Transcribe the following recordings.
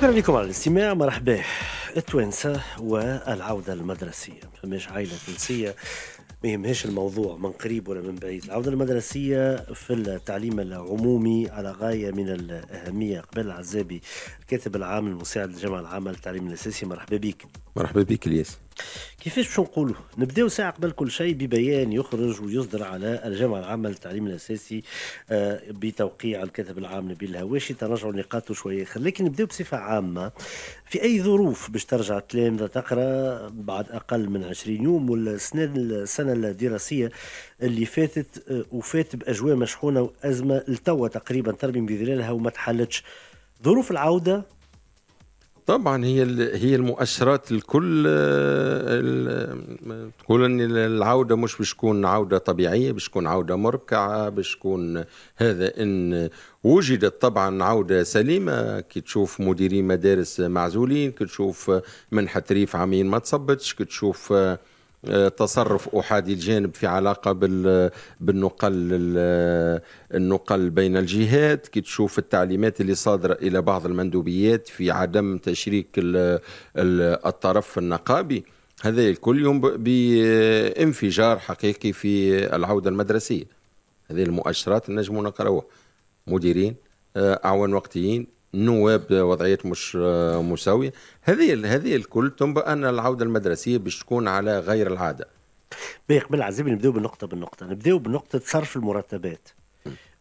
شكرا لكم على الاستماع مرحبا التوانسة والعودة المدرسية فماش عائلة تونسية ما يهمهاش الموضوع من قريب ولا من بعيد العودة المدرسية في التعليم العمومي على غاية من الأهمية قبل العزابي الكاتب العام المساعد الجامعة العامة للتعليم الأساسي مرحبا بك مرحبا بك الياس كيفاش باش نقولوا نبداو ساعه قبل كل شيء ببيان يخرج ويصدر على الجامعه العامه للتعليم الاساسي آه، بتوقيع الكاتب العام نبيل الهواشي تراجعوا نقاطه شويه لكن نبداو بصفه عامه في اي ظروف باش ترجع التلامذه تقرا بعد اقل من 20 يوم ولا السنه الدراسيه اللي فاتت آه، وفات باجواء مشحونه وازمه لتوا تقريبا ترمي بذلالها وما تحلتش ظروف العوده طبعا هي هي المؤشرات الكل تقول ان العوده مش باش تكون عوده طبيعيه باش تكون عوده مركعه باش تكون هذا ان وجدت طبعا عوده سليمه كي تشوف مديري مدارس معزولين كي تشوف منحه ريف عامين ما تصبتش كي تشوف آه، تصرف احادي الجانب في علاقه بالنقل النقل بين الجهات كي تشوف التعليمات اللي صادره الى بعض المندوبيات في عدم تشريك الطرف النقابي هذا الكل يوم بانفجار حقيقي في العوده المدرسيه هذه المؤشرات نجم نقراوها مديرين آه، اعوان وقتيين نواب وضعيات مش آه، مساويه هذه هذه الكل تنبأ ان العوده المدرسيه باش تكون على غير العاده باهي قبل عزيزي نبداو بالنقطه بالنقطه نبداو بنقطه صرف المرتبات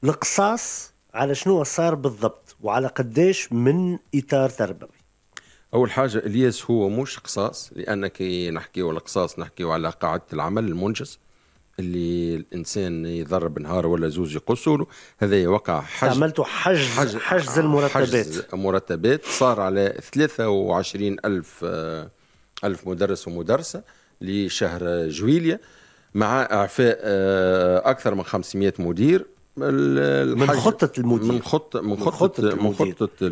القصاص على شنو صار بالضبط وعلى قداش من اطار تربوي اول حاجه الياس هو مش قصاص لان كي نحكيو القصاص نحكيو على قاعده العمل المنجز اللي الانسان يضرب نهار ولا زوج يقصوا له هذا وقع حجز عملتوا حجز حجز, حجز المرتبات حجز مرتبات صار على 23 ألف آه، ألف مدرس ومدرسة لشهر جويليا مع إعفاء آه، أكثر من 500 مدير من خطة المدير من خطة من خطة من خطة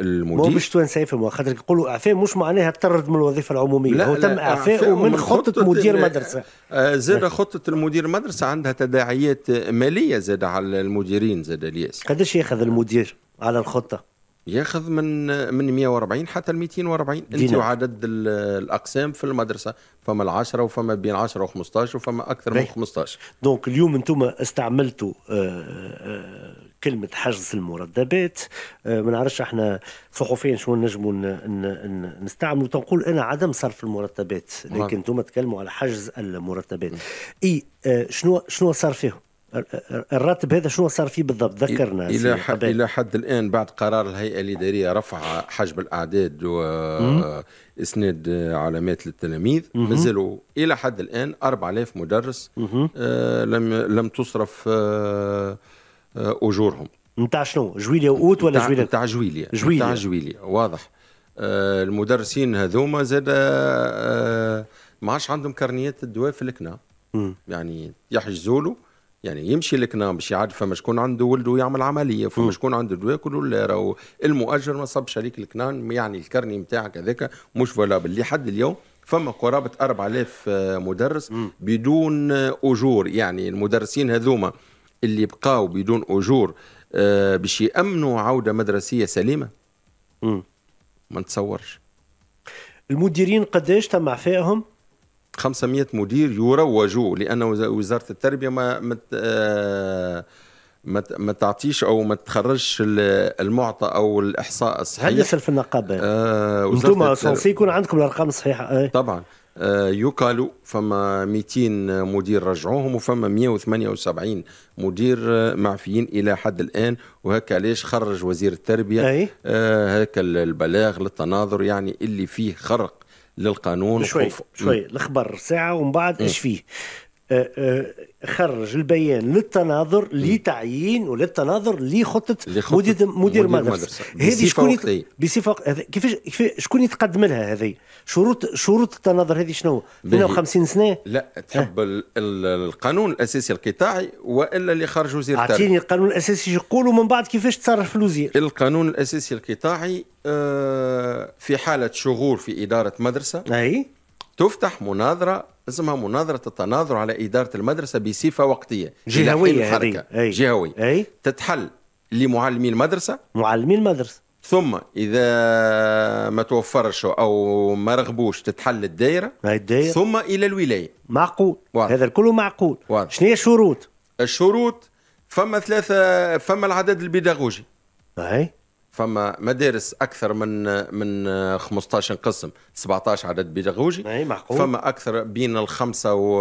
المدير مش مش في خاطر يقولوا اعفاء مش معناها طرد من الوظيفه العموميه لا هو تم اعفائه من خطه مدير مدرسه آه، زاد خطه المدير مدرسه عندها تداعيات ماليه زاد على المديرين زاد الياس قداش ياخذ المدير على الخطه ياخذ من من 140 حتى ل 240 انت وعدد الاقسام في المدرسه فما ال10 وفما بين 10 و15 وفما اكثر من 15 دونك اليوم انتم استعملتوا آه، آه، كلمه حجز المرتبات آه، ما نعرفش احنا صحفيا شنو نجموا نستعملوا تنقول انا عدم صرف المرتبات لكن نعم. انتم تكلموا على حجز المرتبات نعم. اي آه، شنو شنو صار فيهم الراتب هذا شنو صار فيه بالضبط ذكرنا الى حد الى حد الان بعد قرار الهيئه الاداريه رفع حجم الاعداد واسناد علامات للتلاميذ مازالوا الى حد الان 4000 مدرس آه، لم لم تصرف آه آه، اجورهم نتاع شنو جويليا اوت ولا جويليا نتاع جويليا نتاع جويليا واضح آه، المدرسين هذوما زاد آه، ما عادش عندهم كرنيات الدواء في الكنا يعني يحجزوا له يعني يمشي لكنا باش يعرف فما شكون عنده ولده يعمل عمليه فما شكون عنده دواء يقولوا لا راهو المؤجر ما صبش عليك الكنان يعني الكرني نتاعك هذاك مش فولابل لحد اليوم فما قرابه 4000 مدرس بدون اجور يعني المدرسين هذوما اللي بقاو بدون اجور آه، باش يامنوا عوده مدرسيه سليمه امم ما نتصورش المديرين قداش تم اعفائهم 500 مدير يروجوا لان وزاره التربيه ما مت ما آه، ما تعطيش او ما تخرجش المعطى او الاحصاء الصحيح يصل في النقابه آه انتم يكون عندكم الارقام الصحيحه آه. طبعا آه، يقالوا فما 200 مدير رجعوهم وفما 178 مدير آه، معفيين الى حد الان وهكا علاش خرج وزير التربيه أي. آه، هكا البلاغ للتناظر يعني اللي فيه خرق للقانون شوي خوف. شوي الاخبار ساعه ومن بعد ايش فيه آه، آه، خرج البيان للتناظر لتعيين وللتناظر لخطه مدير مدير مدرسه هذه شكون بصفه كيفاش شكون يتقدم لها هذه شروط شروط التناظر هذه شنو 52 سنه لا تحب أه؟ القانون الاساسي القطاعي والا اللي خرج وزير اعطيني القانون الاساسي يقول ومن بعد كيفاش تصرف الوزير القانون الاساسي القطاعي آه، في حاله شغور في اداره مدرسه اي تفتح مناظره اسمها مناظره التناظر على اداره المدرسه بصفه وقتيه جهويه هذه أي. أي. تتحل لمعلمي المدرسه معلمي المدرسه ثم اذا ما توفرش او ما رغبوش تتحل الدائره الدائره ثم الى الولايه معقول واضح. هذا الكل معقول واضح. شنو هي الشروط الشروط فما ثلاثه فما العدد البيداغوجي اي فما مدارس اكثر من من 15 آه، قسم 17 عدد بيداغوجي اي معقول فما اكثر بين الخمسه و...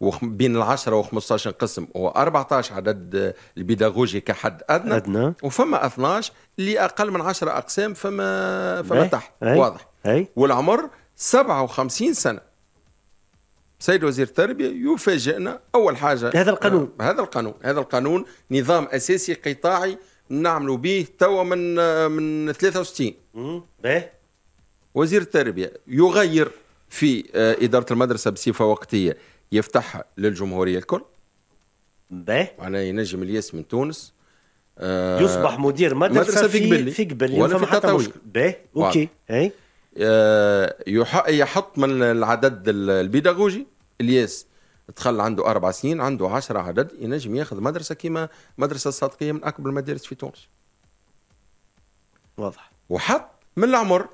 وخ... بين العشرة و15 قسم و14 عدد البيداغوجي كحد ادنى ادنى وفما 12 اللي اقل من 10 اقسام فما فما أي. تحت أي. واضح أي. والعمر 57 سنه سيد وزير التربيه يفاجئنا اول حاجه هذا القانون آه هذا القانون هذا القانون نظام اساسي قطاعي نعملوا به توا من من 63 باهي وزير التربيه يغير في آه، اداره المدرسه بصفه وقتيه يفتحها للجمهوريه الكل باهي معناها ينجم الياس من تونس آه يصبح مدير مدرسه, مدرسة في قبلي في قبلي ولا في تطاوي باهي اوكي اي آه يحط من العدد البيداغوجي الياس تخلى عنده اربع سنين عنده عشرة عدد ينجم ياخذ مدرسه كيما مدرسه الصادقيه من اكبر المدارس في تونس واضح وحط من العمر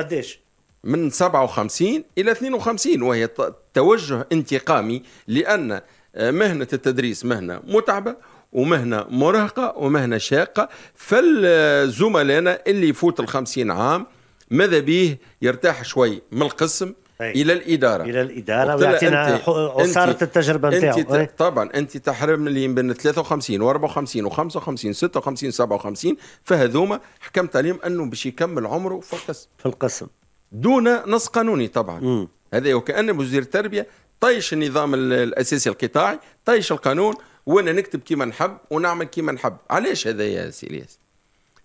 قديش من 57 الى 52 وهي توجه انتقامي لان آه، مهنه التدريس مهنه متعبه ومهنة مرهقة ومهنة شاقة فالزملائنا اللي يفوت الخمسين عام ماذا بيه يرتاح شوي من القسم أي. الى الاداره الى الاداره ويعطينا عصاره التجربه نتاعو انت, انت إيه. طبعا انت اللي بين 53 و54 و55 و 56 57 فهذوما حكمت عليهم انه باش يكمل عمره في القسم في القسم دون نص قانوني طبعا م. هذا وكان وزير التربيه طيش النظام الاساسي القطاعي طيش القانون وانا نكتب كيما نحب ونعمل كيما نحب علاش هذا يا سي الياس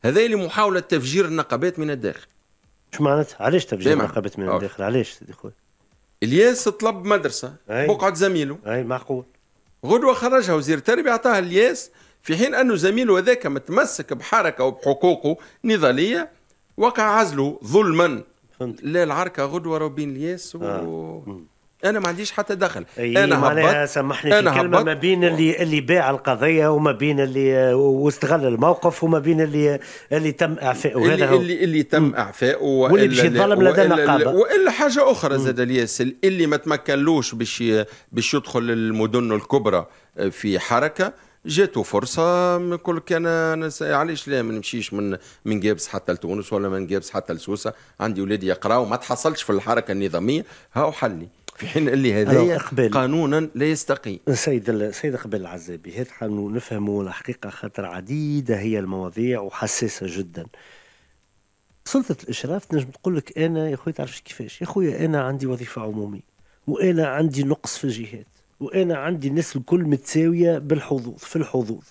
هذا لمحاوله تفجير النقابات من الداخل شو معناتها؟ علاش تبجير نقبت من الداخل؟ علاش سيدي خويا؟ الياس طلب مدرسة بقعد زميله أي معقول غدوة خرجها وزير التربية أعطاها الياس في حين أنه زميله هذاك متمسك بحركة وبحقوقه نضالية وقع عزله ظلما فهمت. لا العركة غدوة روبين الياس و... آه. انا ما عنديش حتى دخل أيه انا معناها سامحني أنا في كلمه هبط. ما بين اللي اللي باع القضيه وما بين اللي واستغل الموقف وما بين اللي اللي تم اعفائه اللي, هو. اللي اللي تم اعفائه واللي باش يتظلم لدى النقابه والا حاجه اخرى زاد الياسل اللي ما تمكنلوش باش باش يدخل المدن الكبرى آه، في حركه جاتو فرصة نقول لك أنا علاش لا ما نمشيش من من جابس حتى لتونس ولا من جابس حتى لسوسة عندي ولادي يقراو ما تحصلش في الحركة النظامية هاو حلي في حين اللي هذا قانونا لا يستقي السيد السيد قبل العزابي هذا حنو نفهمه الحقيقه خاطر عديده هي المواضيع وحساسه جدا سلطه الاشراف تنجم تقول لك انا يا خويا تعرفش كيفاش يا خويا انا عندي وظيفه عموميه وانا عندي نقص في الجهات وانا عندي الناس الكل متساويه بالحظوظ في الحظوظ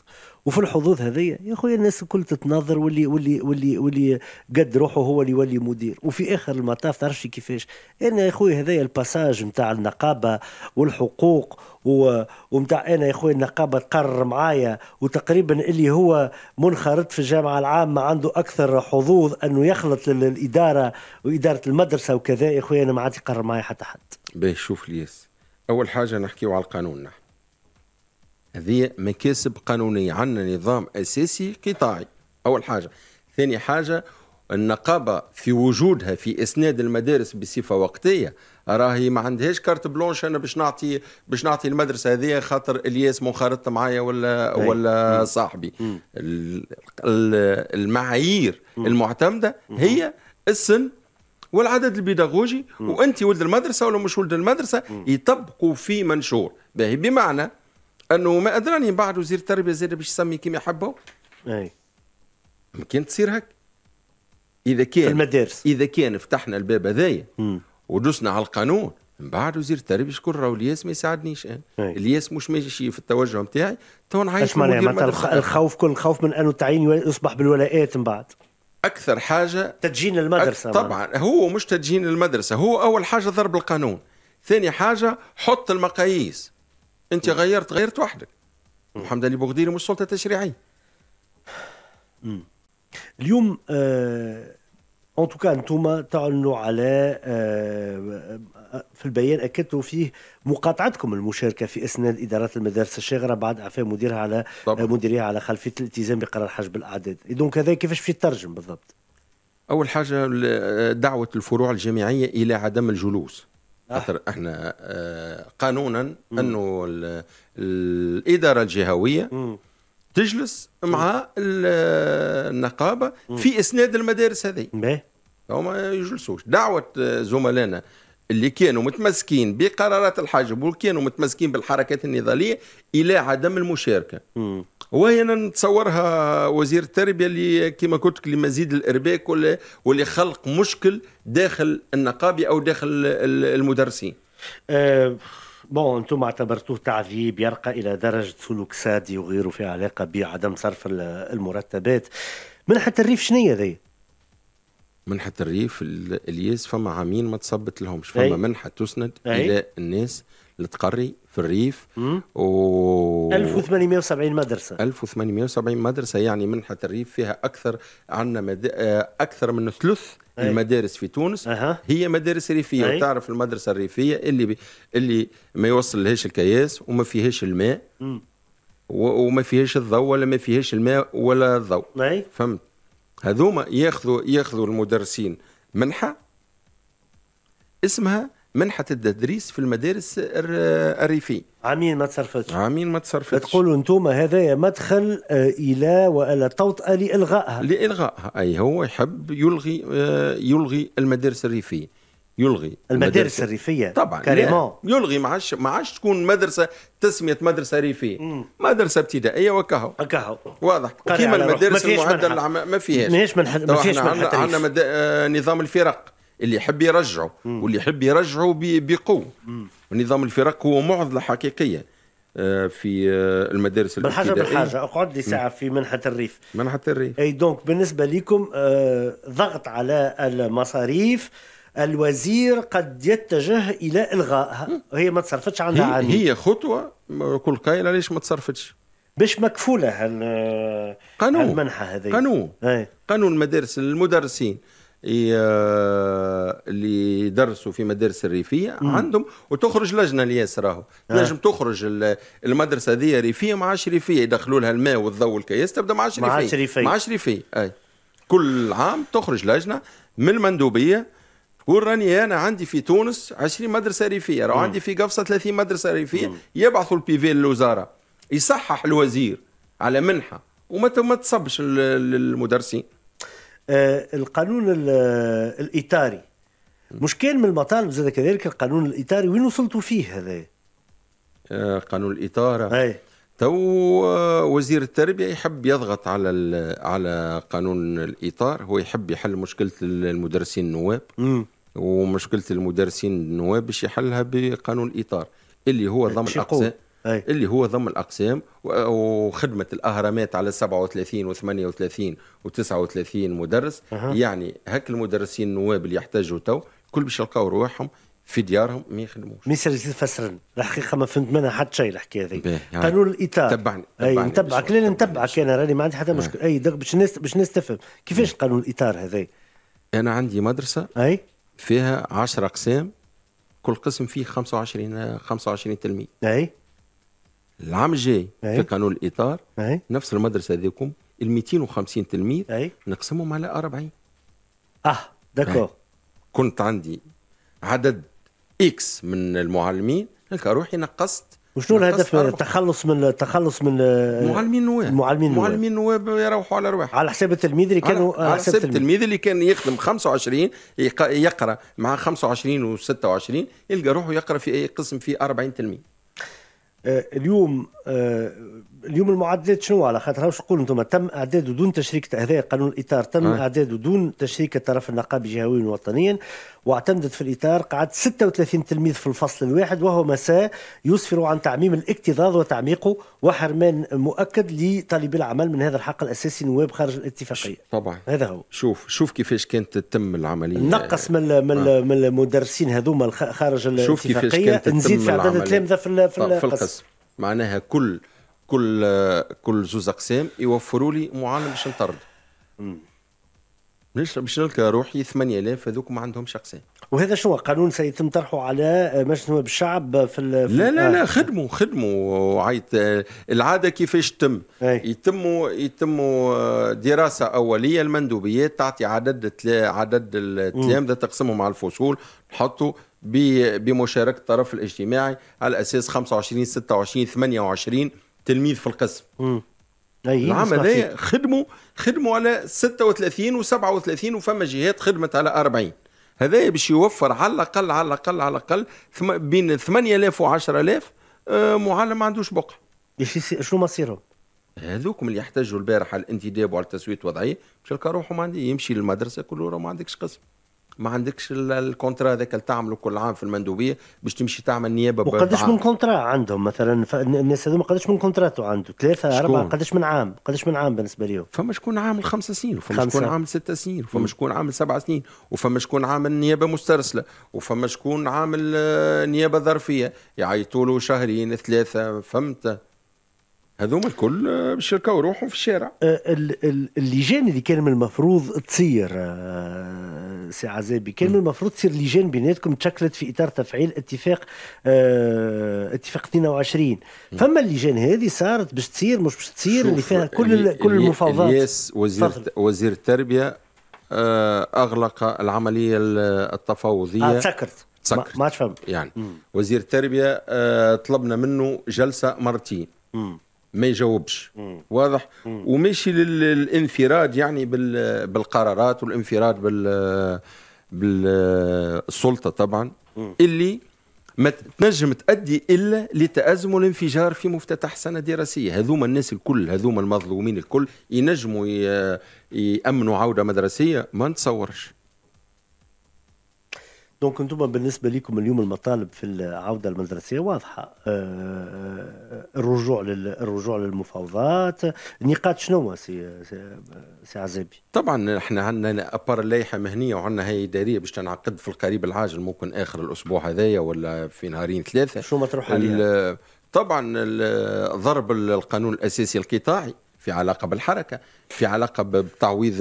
وفي الحظوظ هذيا يا خويا الناس الكل تتناظر واللي واللي واللي واللي قد روحه هو اللي يولي مدير وفي اخر المطاف تعرفش كيفاش انا يا خويا هذايا الباساج نتاع النقابه والحقوق ومتاع انا يا خويا النقابه تقرر معايا وتقريبا اللي هو منخرط في الجامعه العامه عنده اكثر حظوظ انه يخلط للاداره واداره المدرسه وكذا يا خويا انا ما عاد يقرر معايا حتى حد. باهي شوف لياس أول حاجة نحكيو على نحن هذه مكاسب قانونية عندنا نظام أساسي قطاعي أول حاجة ثاني حاجة النقابة في وجودها في إسناد المدارس بصفة وقتية راهي ما عندهاش كارت بلونش أنا باش نعطي باش نعطي المدرسة هذه خاطر إلياس منخرط معايا ولا أي. ولا مم. صاحبي مم. المعايير مم. المعتمدة هي السن والعدد البيداغوجي وانت ولد المدرسه ولا مش ولد المدرسه يطبقوا في منشور باهي بمعنى انه ما ادراني بعد وزير التربيه زاد باش يسمي كيما يحبوا اي ممكن تصير هك اذا كان في المدارس اذا كان فتحنا الباب هذايا ودوسنا على القانون من بعد وزير التربيه شكون راهو الياس ما يساعدنيش انا الياس مش ماشي في التوجه نتاعي تو نعيش الخوف كل الخوف من انه التعيين يصبح بالولاءات من بعد اكثر حاجه تدجين المدرسه طبعا هو مش تدجين المدرسه هو اول حاجه ضرب القانون ثاني حاجه حط المقاييس انت م. غيرت غيرت وحدك محمد علي بوغديري مش سلطه تشريعيه اليوم آه ان توكا انتم تعلنوا على آه، آه، في البيان اكدتوا فيه مقاطعتكم المشاركه في اسناد ادارات المدارس الشاغره بعد اعفاء مديرها على مديريها آه، مديرها على خلفيه الالتزام بقرار حجب الاعداد دونك هذا كيفاش في الترجم بالضبط اول حاجه دعوه الفروع الجامعيه الى عدم الجلوس خاطر احنا قانونا انه الاداره الجهويه تجلس مع النقابه في اسناد المدارس هذه هما يجلسوش دعوه زملائنا اللي كانوا متمسكين بقرارات الحاجب وكانوا متمسكين بالحركات النضاليه الى عدم المشاركه وهي انا نتصورها وزير التربيه اللي كما قلت لك لمزيد الارباك واللي خلق مشكل داخل النقابه او داخل المدرسين أه بون انتم اعتبرتوه تعذيب يرقى الى درجه سلوك سادي وغيره في علاقه بعدم صرف المرتبات منحة الريف شنية ذي؟ منحة الريف الياس فما عامين ما تصبت لهمش فما منحة تسند أي. الى الناس اللي تقري في الريف و 1870 مدرسه 1870 مدرسه يعني منحه الريف فيها اكثر عندنا مد... آه، اكثر من ثلث أي. المدارس في تونس أه. هي مدارس ريفيه أي. وتعرف المدرسه الريفيه اللي ب... اللي ما يوصل لهاش الكياس وما فيهاش الماء و... وما فيهاش الضوء ولا ما فيهاش الماء ولا الضوء أي. فهمت هذوما ياخذوا ياخذوا المدرسين منحه اسمها منحة التدريس في المدارس الريفية عامين ما تصرفتش عامين ما تصرفتش تقولوا انتم هذا مدخل آه، الى وإلى توطئه آه، لالغائها لالغائها اي هو يحب يلغي آه، يلغي المدارس الريفيه يلغي المدارس, المدارس الريفيه طبعا كريمان. يلغي ما عادش ما عادش تكون مدرسه تسميه مدرسه ريفيه مم. مدرسه ابتدائيه وكهو كهو واضح كيما المدارس المعدل ما فيهاش ما فيهاش ما فيهاش عندنا نظام الفرق اللي يحب يرجعه واللي يحب يرجعه بقوه ونظام الفرق هو معضله حقيقيه آه، في آه، المدارس بالحاجه بالحاجه اقعد لي ساعه في منحه الريف منحه الريف اي دونك بالنسبه لكم آه، ضغط على المصاريف الوزير قد يتجه الى الغائها هي ما تصرفتش عندها هي, عني. هي خطوه كل قايل علاش ما تصرفتش باش مكفوله هال قانون المنحه هذه قانون أي. قانون المدارس المدرسين آه، اللي يدرسوا في مدارس الريفيه مم. عندهم وتخرج لجنه الياس راهو تنجم آه. تخرج المدرسه هذه ريفيه مع ريفيه يدخلوا لها الماء والضوء والكياس تبدا مع ريفيه مع ريفيه اي كل عام تخرج لجنه من المندوبيه تقول راني انا عندي في تونس 20 مدرسه ريفيه راه عندي في قفصه 30 مدرسه ريفيه يبعثوا البيفي للوزاره يصحح الوزير على منحه وما تصبش المدرسين آه، القانون آه، الاطاري مش كان من المطالب زاد كذلك القانون الاطاري وين وصلتوا فيه هذا؟ آه، قانون الاطاره اي تو وزير التربيه يحب يضغط على على قانون الاطار هو يحب يحل مشكله المدرسين النواب م. ومشكله المدرسين النواب باش يحلها بقانون الاطار اللي هو ضمن اقسام أي. اللي هو ضم الأقسام وخدمة الأهرامات على 37 و38 و39 مدرس أه. يعني هك المدرسين النواب اللي يحتاجوا تو كل باش يلقاو رواحهم في ديارهم ما يخدموش ميسر يزيد فسرن الحقيقه ما فهمت منها حتى شيء الحكايه هذه يعني قانون الاطار تبعني اي نتبعك لا نتبعك انا راني ما عندي حتى مشكل اي باش الناس باش الناس تفهم كيفاش قانون الاطار هذا انا عندي مدرسه اي فيها 10 اقسام كل قسم فيه 25 25 تلميذ اي العام الجاي في قانون الاطار أي. نفس المدرسه هذيكم ال 250 تلميذ أي. نقسمهم على 40 اه داكور كنت عندي عدد اكس من المعلمين نلقى روحي نقصت وشنو الهدف التخلص من التخلص من المعلمين النواب المعلمين النواب المعلمين النواب يروحوا على رواح على حساب التلميذ اللي كانوا على حساب التلميذ اللي كان يخدم 25 يقرا مع 25 و26 يلقى روحه يقرا في اي قسم فيه 40 تلميذ آه، اليوم آه، اليوم المعدلات شنو على خاطر واش نقول انتم تم اعداده دون تشريك هذا قانون الاطار تم نعم. اعداده دون تشريك الطرف النقابي جهويا وطنيا واعتمدت في الاطار قعد 36 تلميذ في الفصل الواحد وهو مساء يسفر عن تعميم الاكتظاظ وتعميقه وحرمان مؤكد لطالبي العمل من هذا الحق الاساسي نواب خارج الاتفاقيه طبعا هذا هو شوف شوف كيفاش كانت تتم العمليه نقص من آه. من المدرسين هذوما خارج الاتفاقيه شوف كيفاش كانت تتم نزيد في عدد التلامذه في, في القسم معناها كل كل كل زوز اقسام يوفروا لي معامل باش نطرد مش مش نلقى روحي 8000 هذوك ما عندهمش اقسام وهذا شنو قانون سيتم طرحه على مجلس الشعب في, ال... في لا لا لا آه. خدموا خدموا وعيت العاده كيفاش تم يتموا يتموا آه، دراسه اوليه المندوبيات تعطي عدد عدد التلامذه تقسمهم على الفصول نحطوا بمشاركه الطرف الاجتماعي على اساس 25 26 28 تلميذ في القسم العام هذايا خدموا خدموا على 36 و37 وفما جهات خدمت على 40 هذايا باش يوفر على الاقل على الاقل على الاقل بين 8000 و 10000 معلم ما عندوش بقعه. شنو مصيرهم؟ هذوكم اللي يحتاجوا البارحة الانتداب وعلى التسويه الوضعيه باش يلقى روحهم عندي يمشي للمدرسه كل له ما عندكش قسم. ما عندكش الكونترا هذاك اللي تعمله كل عام في المندوبيه باش تمشي تعمل نيابه وقداش من كونترا عندهم مثلا الناس هذوما قداش من كونتراتو عنده ثلاثه اربعه قداش من عام قداش من عام بالنسبه لهم فما شكون عامل خمسة سنين وفما شكون عامل ستة سنين وفما شكون عامل سبعة سنين وفما شكون عامل نيابه مسترسله وفما شكون عامل نيابه ظرفيه يعيطوا له شهرين ثلاثه فهمت هذوما الكل بالشركه وروحهم في الشارع أه، اللجان اللي كان من المفروض تصير أه، سي عزابي كان من المفروض تصير لجان بيناتكم تشكلت في اطار تفعيل اتفاق أه، اتفاق 22 فما اللجان هذه صارت باش تصير مش باش تصير اللي فيها كل كل المفاوضات الياس وزير وزير التربيه اغلق العمليه التفاوضيه آه تسكرت تسكرت ما عادش يعني مم. وزير التربيه طلبنا منه جلسه مرتين مم. ما يجاوبش واضح وماشي للانفراد يعني بالقرارات والانفراد بال بالسلطه طبعا اللي ما تنجم تأدي إلا لتأزم الانفجار في مفتتح سنة دراسية هذوما الناس الكل هذوما المظلومين الكل ينجموا يأمنوا عودة مدرسية ما نتصورش دونك انتم بالنسبه لكم اليوم المطالب في العوده المدرسيه واضحه آه، آه، الرجوع للرجوع للمفاوضات النقاط شنو سي سي عزابي طبعا احنا عندنا ابار اللائحه مهنيه وعندنا هي اداريه باش تنعقد في القريب العاجل ممكن اخر الاسبوع هذايا ولا في نهارين ثلاثه شو ما تروح عليها طبعا ضرب القانون الاساسي القطاعي في علاقه بالحركه في علاقه بتعويض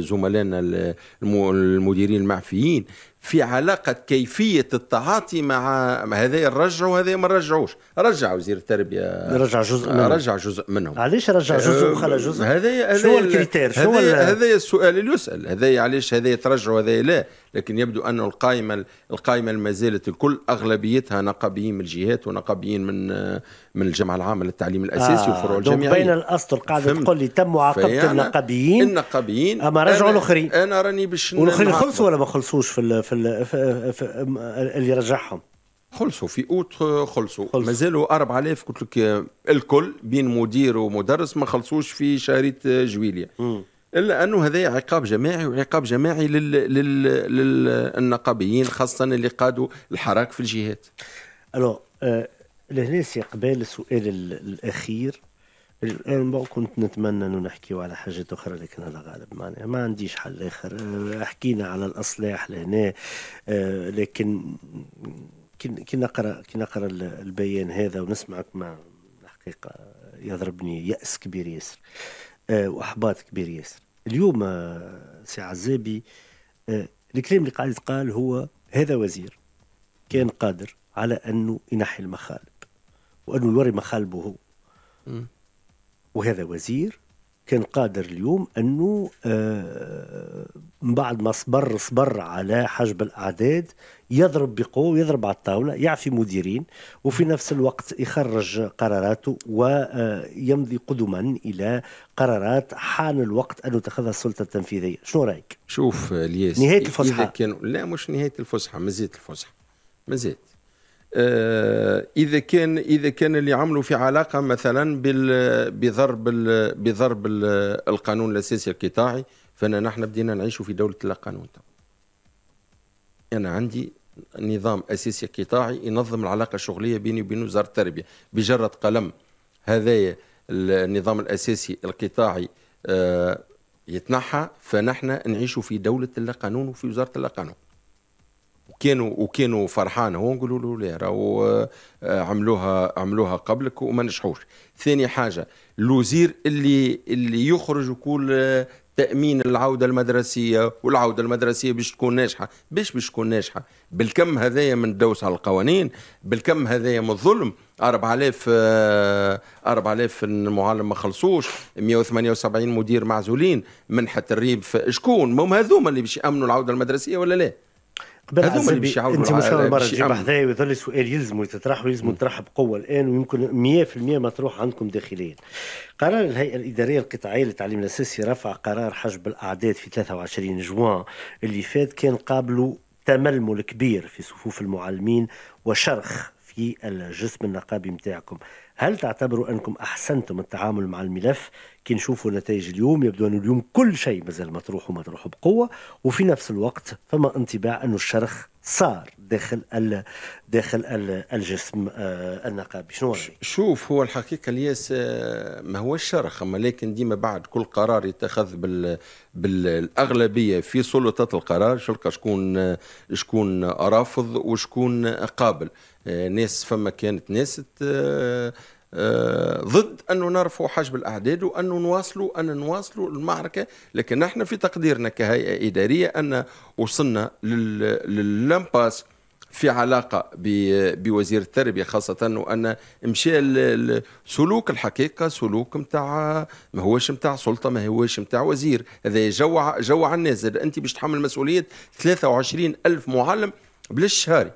زملائنا المديرين المعفيين في علاقة كيفية التعاطي مع هذا الرجع وهذا ما رجعوش رجع وزير التربية رجع جزء منهم رجع جزء منهم علاش رجع جزء وخلى جزء هذا شنو الكريتير هذا السؤال اللي يسأل هذا علاش هذا يترجع وهذا لا لكن يبدو أن القائمة القائمة ما زالت الكل أغلبيتها نقابيين من الجهات ونقابيين من من الجمعية العامة للتعليم الأساسي آه وفروع الجامعية بين الأسطر قاعدة تقول لي تم معاقبة النقابيين النقابيين أما رجعوا الآخرين أنا راني باش والآخرين خلصوا ولا ما خلصوش في, ال في, في اللي رجعهم خلصوا في اوت خلصوا خلص. مازالوا 4000 قلت لك الكل بين مدير ومدرس ما خلصوش في شهريه جويليه الا انه هذا عقاب جماعي وعقاب جماعي لل... لل... للنقابيين خاصه اللي قادوا الحراك في الجهات. الو euh, لهنا سي قبال السؤال الاخير انا كنت نتمنى انه نحكيو على حاجات اخرى لكن هذا غالب ما عنديش حل اخر آه، حكينا على الاصلاح لهنا آه، لكن كي نقرا كي نقرا البيان هذا ونسمعك مع الحقيقه يضربني ياس كبير ياسر آه، واحباط كبير ياسر اليوم آه، سي عزابي آه، الكلام اللي قاعد يتقال هو هذا وزير كان قادر على انه ينحي المخالب وانه يوري مخالبه هو وهذا وزير كان قادر اليوم انه آه، من بعد ما صبر صبر على حجب الاعداد يضرب بقوه يضرب على الطاوله يعفي مديرين وفي نفس الوقت يخرج قراراته ويمضي آه، قدما الى قرارات حان الوقت ان تتخذها السلطه التنفيذيه شنو رايك شوف آه، الياس نهايه الفسحه لا مش نهايه الفسحه مزيد الفسحه مزيد آه، اذا كان اذا كان اللي عملوا في علاقه مثلا بضرب بضرب القانون الاساسي القطاعي فانا نحن بدينا نعيشوا في دوله لا قانون انا عندي نظام اساسي قطاعي ينظم العلاقه الشغليه بيني وبين وزاره التربيه بجره قلم هذايا النظام الاساسي القطاعي آه، يتنحى فنحن نعيش في دوله اللا قانون وفي وزاره اللا قانون كانوا وكانوا فرحان هو نقولوا له لا راهو آه، آه، عملوها عملوها قبلك وما نجحوش ثاني حاجه الوزير اللي اللي يخرج يقول آه، تامين العوده المدرسيه والعوده المدرسيه باش تكون ناجحه باش باش تكون ناجحه بالكم هذايا من الدوس على القوانين بالكم هذايا من الظلم 4000 4000 المعلم ما خلصوش 178 مدير معزولين منحه الريب شكون هم هذوما اللي باش يامنوا العوده المدرسيه ولا لا هذوما اللي باش يعاودوا انت مشاور برا تجيب بحذايا ويظل السؤال يلزم يتطرح ويلزم يطرح بقوه الان ويمكن 100% مطروح عندكم داخليا. قرار الهيئه الاداريه القطاعيه للتعليم الاساسي رفع قرار حجب الاعداد في 23 جوان اللي فات كان قابله تململ كبير في صفوف المعلمين وشرخ في الجسم النقابي نتاعكم هل تعتبروا أنكم أحسنتم التعامل مع الملف كي نشوفوا نتائج اليوم يبدو أن اليوم كل شيء مازال مطروح ومطروح بقوة وفي نفس الوقت فما انطباع أن الشرخ صار داخل ال داخل ال الجسم آه، النقابي شنو شوف هو الحقيقه الياس آه، ما هو الشرخ اما لكن ديما بعد كل قرار يتخذ بال بالاغلبيه في سلطات القرار شلقه شكون آه، شكون رافض وشكون قابل ناس فما كانت ناس آه، ضد انه نرفعوا حجم الاعداد وانه نواصلوا ان نواصلوا المعركه لكن نحن في تقديرنا كهيئه اداريه ان وصلنا للامباس في علاقه بوزير التربيه خاصه وان مشى سلوك الحقيقه سلوك نتاع ما هوش نتاع سلطه ما هوش نتاع وزير هذا جوع جوع الناس انت باش تحمل مسؤوليه 23 الف معلم بلا شهاري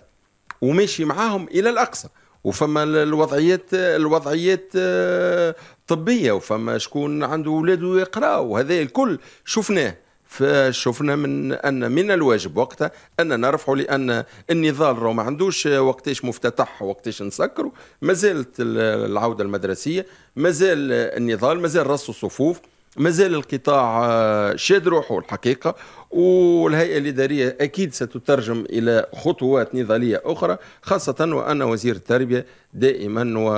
وماشي معاهم الى الاقصى وفما الوضعيات الوضعيات آه، طبيه وفما شكون عنده اولاد يقراو هذا الكل شفناه فشفنا من ان من الواجب وقتها اننا نرفعوا لان النضال رو ما عندوش وقتاش مفتتح وقتاش نسكروا ما زالت العوده المدرسيه ما زال النضال ما زال رص الصفوف مازال القطاع آه، شاد روحه الحقيقه والهيئه الاداريه اكيد ستترجم الى خطوات نضاليه اخرى خاصه وان وزير التربيه دائما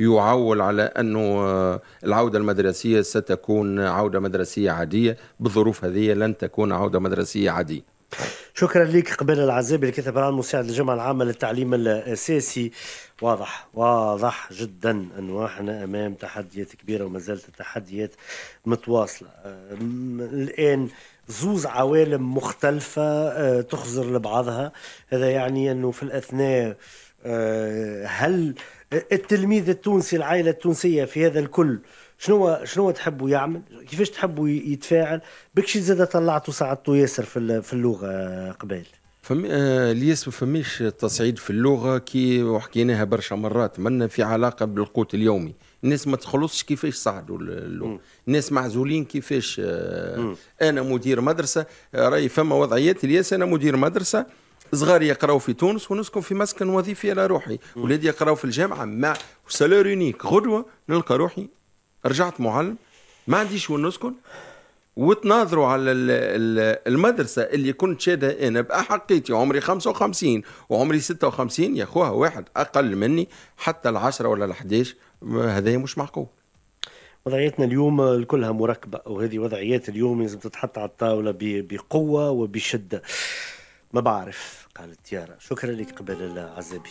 ويعول على انه آه، العوده المدرسيه ستكون عوده مدرسيه عاديه بالظروف هذه لن تكون عوده مدرسيه عاديه شكرا لك قبل العزابي الكاتب العام مساعد الجمع العامه للتعليم الاساسي واضح واضح جدا انه احنا امام تحديات كبيره وما زالت التحديات متواصله الان زوز عوالم مختلفه أه، تخزر لبعضها هذا يعني انه في الاثناء أه، هل التلميذ التونسي العائله التونسيه في هذا الكل شنو شنو تحبوا يعمل كيفاش تحبوا يتفاعل بكشي زاد طلعتوا ساعدتوا ياسر في في اللغه قبل فم... الياس آه، ما فماش تصعيد في اللغه كي وحكيناها برشا مرات منا في علاقه بالقوت اليومي الناس ما تخلصش كيفاش صعدوا اللغه الناس معزولين كيفاش آه، انا مدير مدرسه آه، راي فما وضعيات الياس انا مدير مدرسه صغار يقراو في تونس ونسكن في مسكن وظيفي على روحي ولادي يقراو في الجامعه مع يونيك غدوه نلقى روحي رجعت معلم ما عنديش وين نسكن وتناظروا على المدرسة اللي كنت شادها أنا بأحقيتي عمري 55 وعمري 56 يا أخوها واحد أقل مني حتى العشرة ولا الحديش هذا مش معقول وضعيتنا اليوم كلها مركبة وهذه وضعيات اليوم لازم تتحط على الطاولة بقوة وبشدة ما بعرف قالت يارا شكرا لك قبل عزبي